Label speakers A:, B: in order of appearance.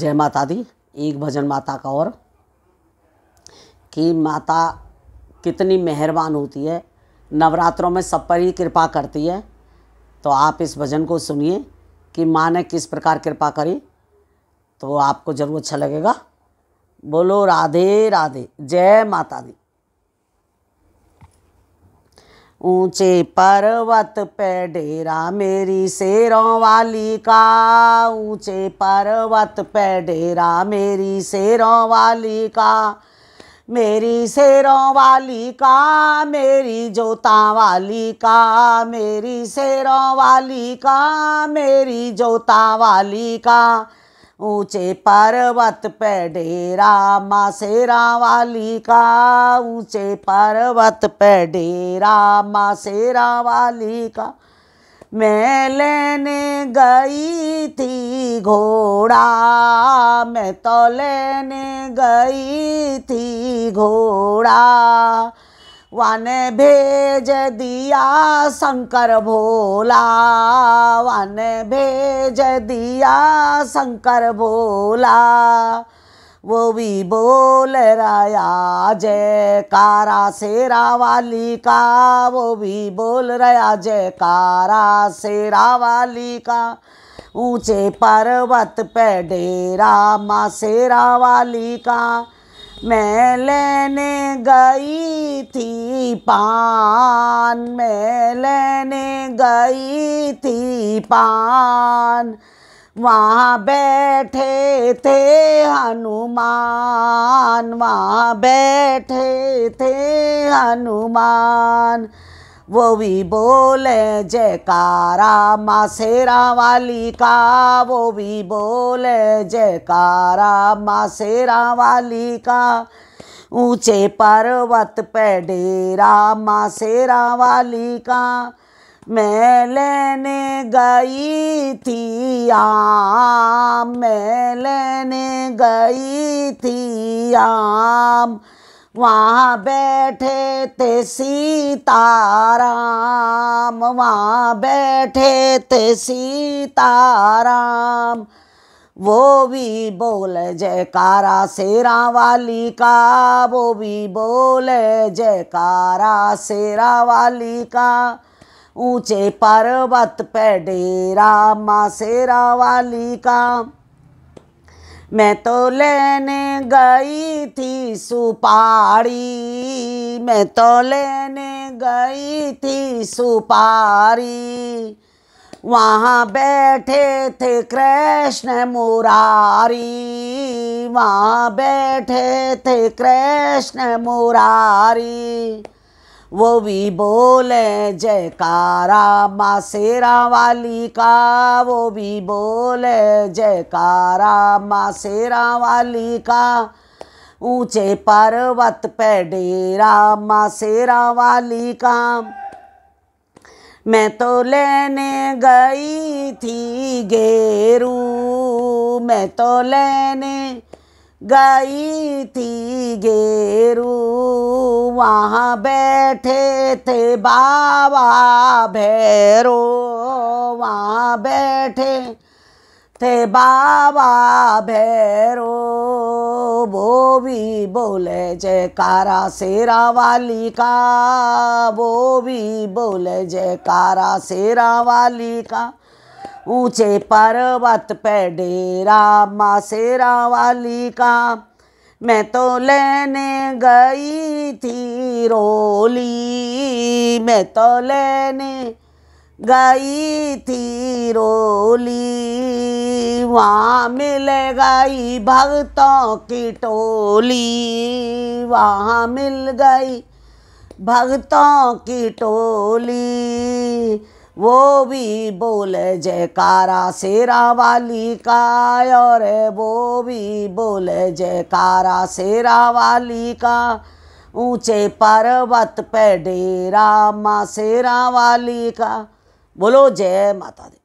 A: जय माता दी एक भजन माता का और कि माता कितनी मेहरबान होती है नवरात्रों में सब पर ही कृपा करती है तो आप इस भजन को सुनिए कि माँ ने किस प्रकार कृपा करी तो आपको ज़रूर अच्छा लगेगा बोलो राधे राधे जय माता दी ऊंचे पर्वत पे डेरा मेरी शेरों वाली का ऊंचे पर्वत पे डेरा मेरी शेरों वाली का मेरी शेरों वाली का मेरी जोता वाली का मेरी शेरों वाली का मेरी जोता वाली का ऊंचे पर्वत पे डेरा माँ शेरा वाली का ऊंचे पर्वत पे डेरा माँ शेरा वाली का मैं लेने गई थी घोड़ा मैं तो लेने गई थी घोड़ा वन भेज दिया शंकर भोला वन भेज दिया शंकर भोला वो भी बोल रहा जयकारा शेरा वाली का वो भी बोल रहा जयकारा शेरा वाली का ऊंचे पर्वत पे डेरा माँ शेरा वाली का मैं लेने गई थी पान मैं लेने गई थी पान वहाँ बैठे थे हनुमान वहाँ बैठे थे हनुमान वो भी बोले जयकारा माँ शेरा वाली का वो भी बोले जयकारा माँ शेरा वाली का ऊंचे पर्वत पे डेरा माँ शेरा वाली का मैं लेने गई थी आम मैं लेने गई थी आम वहाँ बैठे थे सीताराम वहाँ बैठे थे सीताराम वो भी बोल जयकारा शेरा वाली का वो भी बोल जयकारा शेरा वाली का ऊंचे पर्वत पे डेरा माँ शेरा वाली का मैं तो लेने गई थी सुपारी मैं तो लेने गई थी सुपारी वहाँ बैठे थे कृष्ण मुरारी वहाँ बैठे थे कृष्ण मुरारी वो भी बोले जयकारा माँ शेरा वाली का वो भी बोले जयकारा माँ शेरा वाली का ऊंचे पर्वत पे डेरा माँ शेरा वाली का मैं तो लेने गई थी गेरू मैं तो लेने गई थी गेरू वहाँ बैठे थे बाबा भैरो वहाँ बैठे थे बाबा भैरो वो भी बोले जयकारा शेरा वाली का वो भी बोले जयकारा शेरा वाली का ऊंचे पर्वत पे डेरा माँ शेरा वाली का मैं तो लेने गई थी रोली मैं तो लेने गई थी रोली वहाँ मिल गई भक्तों की टोली वहाँ मिल गई भक्तों की टोली वो भी बोले जयकारा शेरा वाली का और वो भी बोले जयकारा शेरा वाली का ऊंचे पर्वत पे डेरा माँ शेरा वाली का बोलो जय माता दी